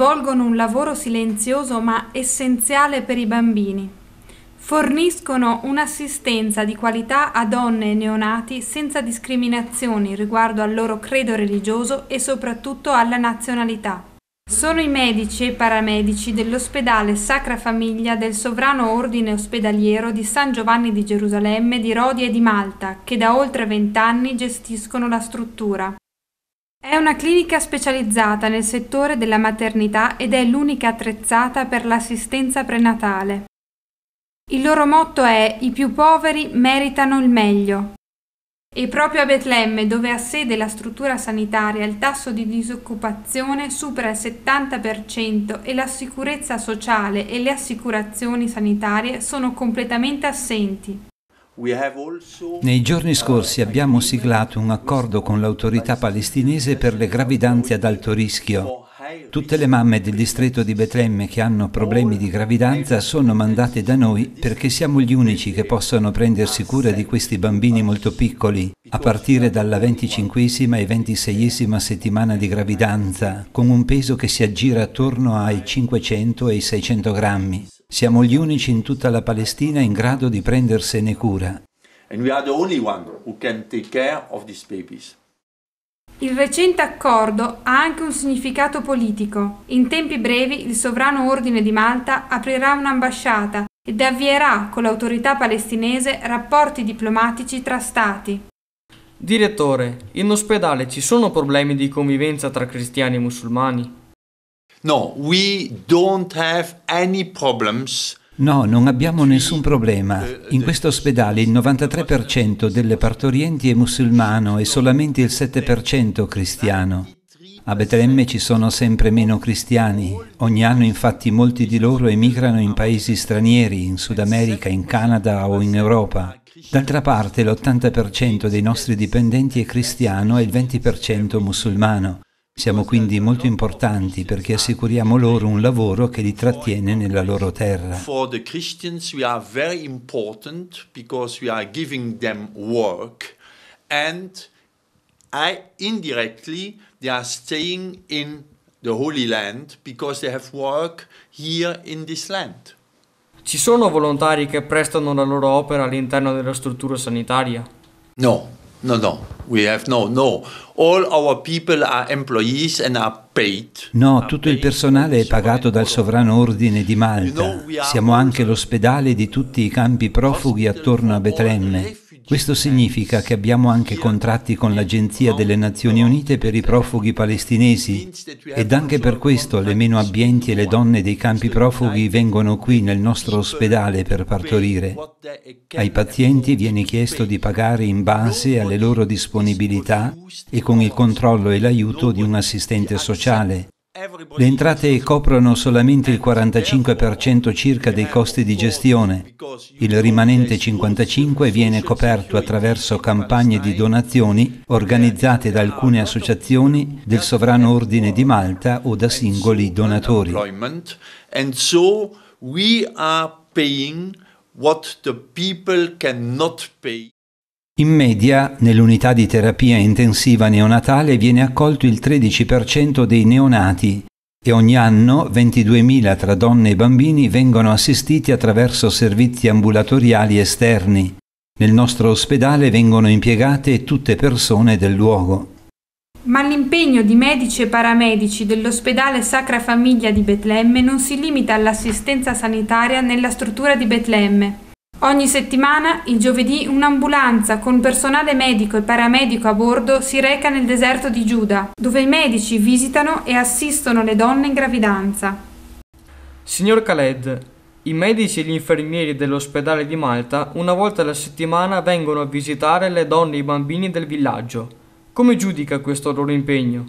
svolgono un lavoro silenzioso ma essenziale per i bambini. Forniscono un'assistenza di qualità a donne e neonati senza discriminazioni riguardo al loro credo religioso e soprattutto alla nazionalità. Sono i medici e paramedici dell'ospedale Sacra Famiglia del Sovrano Ordine Ospedaliero di San Giovanni di Gerusalemme, di Rodi e di Malta, che da oltre vent'anni gestiscono la struttura. È una clinica specializzata nel settore della maternità ed è l'unica attrezzata per l'assistenza prenatale. Il loro motto è I più poveri meritano il meglio. E proprio a Betlemme, dove ha sede la struttura sanitaria, il tasso di disoccupazione supera il 70% e la sicurezza sociale e le assicurazioni sanitarie sono completamente assenti. Nei giorni uh, scorsi abbiamo siglato un accordo con l'autorità palestinese per le gravidanze ad alto rischio. Tutte le mamme del distretto di Betlemme che hanno problemi di gravidanza sono mandate da noi perché siamo gli unici che possono prendersi cura di questi bambini molto piccoli, a partire dalla 25 e 26 settimana di gravidanza, con un peso che si aggira attorno ai 500 e ai 600 grammi. Siamo gli unici in tutta la Palestina in grado di prendersene cura. Il recente accordo ha anche un significato politico. In tempi brevi il sovrano ordine di Malta aprirà un'ambasciata ed avvierà con l'autorità palestinese rapporti diplomatici tra stati. Direttore, in ospedale ci sono problemi di convivenza tra cristiani e musulmani? No, we don't have any problems No, non abbiamo nessun problema. Eh, in questo ospedale il 93% delle partorienti è musulmano e solamente il 7% cristiano. A Betlemme ci sono sempre meno cristiani. Ogni anno infatti molti di loro emigrano in paesi stranieri, in Sud America, in Canada o in Europa. D'altra parte l'80% dei nostri dipendenti è cristiano e il 20% musulmano. Siamo quindi molto importanti perché assicuriamo loro un lavoro che li trattiene nella loro terra. For the Christians we are very important because we are giving them work and I indirectly they are staying in the Holy Land because they have work here in this land. Ci sono volontari che prestano la loro opera all'interno della struttura sanitaria? No, No, no, we have no, no. All our people are employees and are paid. No, tutto il personale è pagato dal sovrano ordine di Malta. Siamo anche l'ospedale di tutti i campi profughi attorno a Betlemme. Questo significa che abbiamo anche contratti con l'Agenzia delle Nazioni Unite per i profughi palestinesi ed anche per questo le meno abbienti e le donne dei campi profughi vengono qui nel nostro ospedale per partorire. Ai pazienti viene chiesto di pagare in base alle loro disponibilità e con il controllo e l'aiuto di un assistente sociale. Le entrate coprono solamente il 45% circa dei costi di gestione, il rimanente 55% viene coperto attraverso campagne di donazioni organizzate da alcune associazioni del Sovrano Ordine di Malta o da singoli donatori. And so we are paying what the people cannot pay. In media, nell'unità di terapia intensiva neonatale viene accolto il 13% dei neonati e ogni anno 22.000 tra donne e bambini vengono assistiti attraverso servizi ambulatoriali esterni. Nel nostro ospedale vengono impiegate tutte persone del luogo. Ma l'impegno di medici e paramedici dell'ospedale Sacra Famiglia di Betlemme non si limita all'assistenza sanitaria nella struttura di Betlemme. Ogni settimana, il giovedì, un'ambulanza con personale medico e paramedico a bordo si reca nel deserto di Giuda, dove i medici visitano e assistono le donne in gravidanza. Signor Khaled, i medici e gli infermieri dell'ospedale di Malta una volta alla settimana vengono a visitare le donne e i bambini del villaggio. Come giudica questo loro impegno?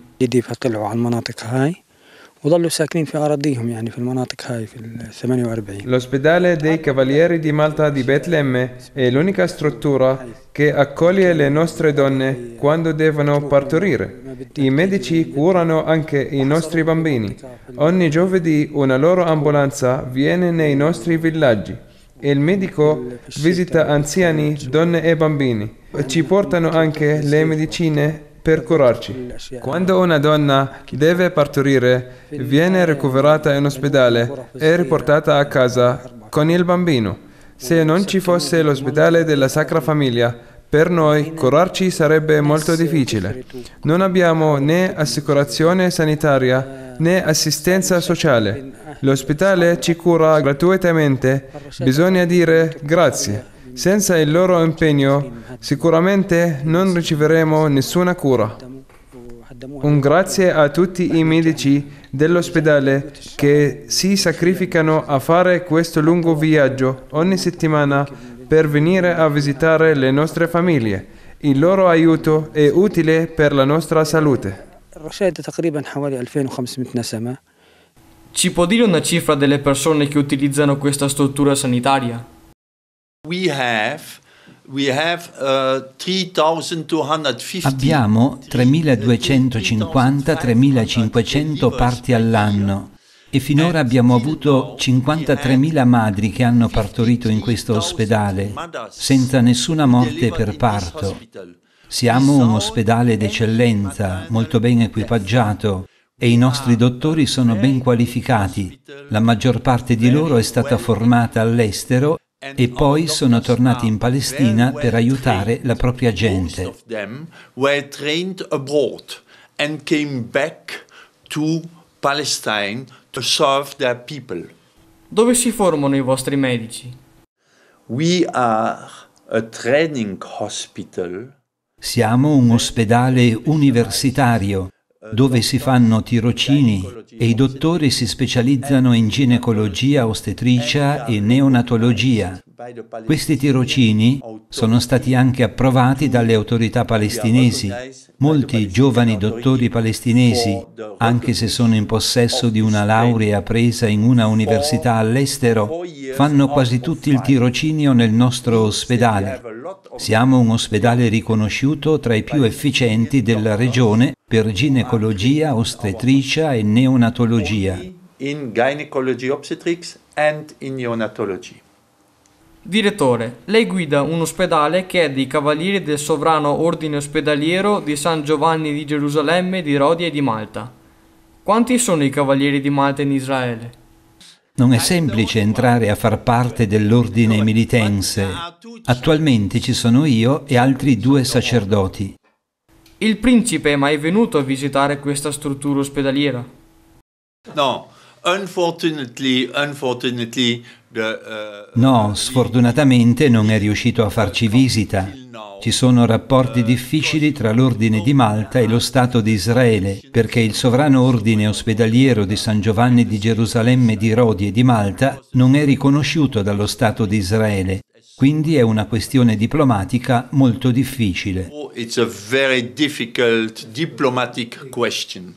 وظلوا ساكنين في أراضيهم يعني في المناطق هاي في ال 48 L'ospedale dei Cavalieri di Malta di Betlemme è l'unica struttura che accoglie le nostre donne quando devono partorire. I medici curano anche i nostri bambini. Ogni giovedì una loro ambulanza viene nei nostri villaggi. Il medico visita anziani, donne e bambini. Ci portano anche le medicine per curarci. Quando una donna deve partorire, viene ricoverata in ospedale e riportata a casa con il bambino. Se non ci fosse l'ospedale della Sacra Famiglia, per noi curarci sarebbe molto difficile. Non abbiamo né assicurazione sanitaria eh, né assistenza eh, sociale. Eh. L'ospedale ci cura gratuitamente. Bisogna dire grazie. Senza il loro impegno sicuramente non riceveremo nessuna cura. Un grazie a tutti i medici dell'ospedale che si sacrificano a fare questo lungo viaggio ogni settimana per venire a visitare le nostre famiglie. Il loro aiuto è utile per la nostra salute. Ci può dire una cifra delle persone che utilizzano questa struttura sanitaria? Uh, abbiamo 3.250-3.500 parti all'anno e finora abbiamo avuto 53.000 madri che hanno partorito in questo ospedale, senza nessuna morte per parto. Siamo un ospedale d'eccellenza, molto ben equipaggiato, e i nostri dottori sono ben qualificati. La maggior parte di loro è stata formata all'estero e poi sono tornati in Palestina per aiutare la propria gente. Dove si formano i vostri medici? Siamo un ospedale universitario dove si fanno tirocini e i dottori si specializzano in ginecologia ostetricia e neonatologia. Questi tirocini sono stati anche approvati dalle autorità palestinesi. Molti giovani dottori palestinesi, anche se sono in possesso di una laurea presa in una università all'estero, fanno quasi tutti il tirocinio nel nostro ospedale. Siamo un ospedale riconosciuto tra i più efficienti della regione per ginecologia, ostetricia e neonatologia. in gynecology obstetrics and in neonatology. Direttore, lei guida un ospedale che è dei Cavalieri del Sovrano Ordine Ospedaliero di San Giovanni di Gerusalemme, di Rodi e di Malta. Quanti sono i Cavalieri di Malta in Israele? Non è semplice entrare a far parte dell'ordine militense. Attualmente ci sono io e altri due sacerdoti. Il principe è mai venuto a visitare questa struttura ospedaliera? No, unfortunately, unfortunately, eh, no, sfortunatamente non è riuscito a farci visita. Ci sono rapporti eh, difficili tra l'Ordine di Malta e lo Stato di Israele, perché il sovrano ordine ospedaliero di San Giovanni di Gerusalemme di Rodi e di Malta non è riconosciuto dallo Stato di Israele. Quindi è una questione diplomatica molto difficile. Oh, it's a very difficult diplomatic question.